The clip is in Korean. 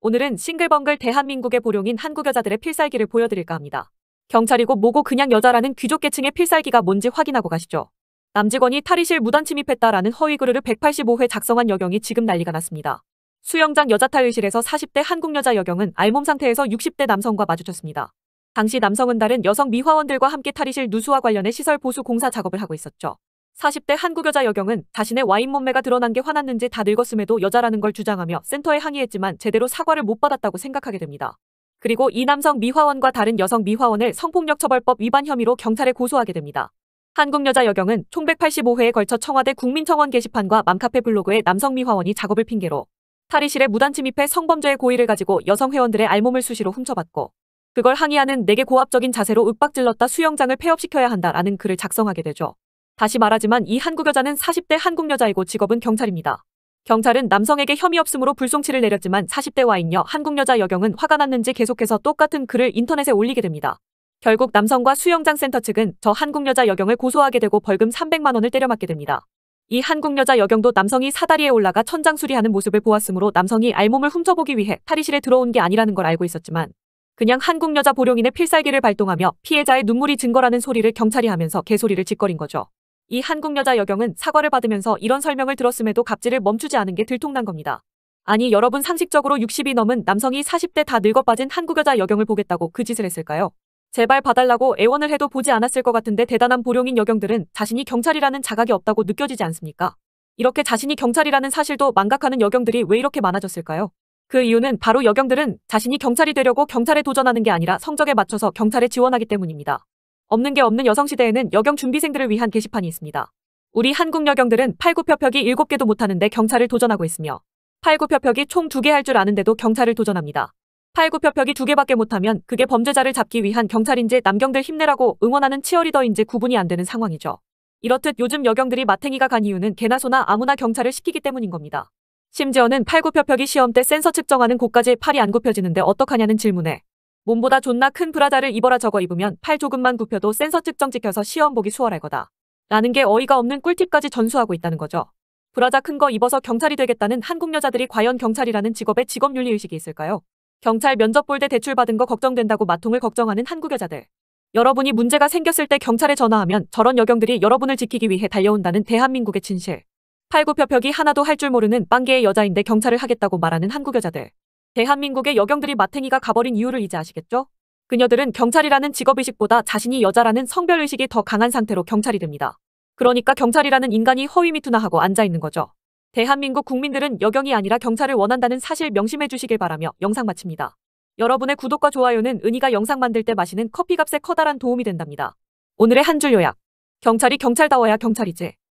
오늘은 싱글벙글 대한민국의 보령인 한국 여자들의 필살기를 보여드릴까 합니다. 경찰이고 뭐고 그냥 여자라는 귀족계층의 필살기가 뭔지 확인하고 가시죠. 남직원이 탈의실 무단 침입했다라는 허위글을 185회 작성한 여경이 지금 난리가 났습니다. 수영장 여자 탈의실에서 40대 한국 여자 여경은 알몸 상태에서 60대 남성과 마주쳤습니다. 당시 남성은 다른 여성 미화원들과 함께 탈의실 누수와 관련해 시설 보수 공사 작업을 하고 있었죠. 40대 한국 여자 여경은 자신의 와인 몸매가 드러난 게 화났는지 다 늙었음에도 여자라는 걸 주장하며 센터에 항의했지만 제대로 사과를 못 받았다고 생각하게 됩니다. 그리고 이 남성 미화원과 다른 여성 미화원을 성폭력처벌법 위반 혐의로 경찰에 고소하게 됩니다. 한국여자 여경은 총 185회에 걸쳐 청와대 국민청원 게시판과 맘카페 블로그에 남성 미화원이 작업을 핑계로 탈의실에 무단침입해 성범죄의 고의를 가지고 여성 회원들의 알몸을 수시로 훔쳐봤고 그걸 항의하는 내게 고압적인 자세로 윽박질렀다 수영장을 폐업시켜야 한다라는 글을 작성하게 되죠. 다시 말하지만 이 한국 여자는 40대 한국 여자이고 직업은 경찰입니다. 경찰은 남성에게 혐의 없으므로 불송치를 내렸지만 40대 와인녀 한국 여자 여경은 화가 났는지 계속해서 똑같은 글을 인터넷에 올리게 됩니다. 결국 남성과 수영장 센터 측은 저 한국 여자 여경을 고소하게 되고 벌금 300만 원을 때려맞게 됩니다. 이 한국 여자 여경도 남성이 사다리에 올라가 천장 수리하는 모습을 보았으므로 남성이 알몸을 훔쳐보기 위해 탈의실에 들어온 게 아니라는 걸 알고 있었지만 그냥 한국 여자 보령인의 필살기를 발동하며 피해자의 눈물이 증거라는 소리를 경찰이 하면서 개소리를 짓거린 거죠. 이 한국 여자 여경은 사과를 받으면서 이런 설명을 들었음에도 갑질을 멈추지 않은 게 들통난 겁니다. 아니 여러분 상식적으로 60이 넘은 남성이 40대 다 늙어빠진 한국 여자 여경을 보겠다고 그 짓을 했을까요? 제발 봐달라고 애원을 해도 보지 않았을 것 같은데 대단한 보령인 여경들은 자신이 경찰이라는 자각이 없다고 느껴지지 않습니까? 이렇게 자신이 경찰이라는 사실도 망각하는 여경들이 왜 이렇게 많아졌을까요? 그 이유는 바로 여경들은 자신이 경찰이 되려고 경찰에 도전하는 게 아니라 성적에 맞춰서 경찰에 지원하기 때문입니다. 없는 게 없는 여성시대에는 여경 준비생들을 위한 게시판이 있습니다. 우리 한국 여경들은 팔굽혀펴기 7개도 못하는데 경찰을 도전하고 있으며 팔굽혀펴기 총 2개 할 줄 아는데도 경찰을 도전합니다. 팔굽혀펴기 2개밖에 못하면 그게 범죄자를 잡기 위한 경찰인지 남경들 힘내라고 응원하는 치어리더인지 구분이 안 되는 상황이죠. 이렇듯 요즘 여경들이 마탱이가 간 이유는 개나 소나 아무나 경찰을 시키기 때문인 겁니다. 심지어는 팔굽혀펴기 시험 때 센서 측정하는 곳까지 팔이 안 굽혀지는데 어떡하냐는 질문에 몸보다 존나 큰 브라자를 입어라 저거 입으면 팔 조금만 굽혀도 센서 측정 찍혀서 시험 보기 수월할 거다. 라는 게 어이가 없는 꿀팁까지 전수하고 있다는 거죠. 브라자 큰 거 입어서 경찰이 되겠다는 한국 여자들이 과연 경찰이라는 직업에 직업윤리의식이 있을까요? 경찰 면접 볼 때 대출받은 거 걱정된다고 마통을 걱정하는 한국 여자들. 여러분이 문제가 생겼을 때 경찰에 전화하면 저런 여경들이 여러분을 지키기 위해 달려온다는 대한민국의 진실. 팔굽혀펴기 하나도 할 줄 모르는 빵개의 여자인데 경찰을 하겠다고 말하는 한국 여자들. 대한민국의 여경들이 마탱이가 가버린 이유를 이제 아시겠죠? 그녀들은 경찰이라는 직업의식보다 자신이 여자라는 성별의식이 더 강한 상태로 경찰이 됩니다. 그러니까 경찰이라는 인간이 허위미투나 하고 앉아있는 거죠. 대한민국 국민들은 여경이 아니라 경찰을 원한다는 사실 명심해 주시길 바라며 영상 마칩니다. 여러분의 구독과 좋아요는 은희가 영상 만들 때 마시는 커피값에 커다란 도움이 된답니다. 오늘의 한 줄 요약. 경찰이 경찰다워야 경찰이지.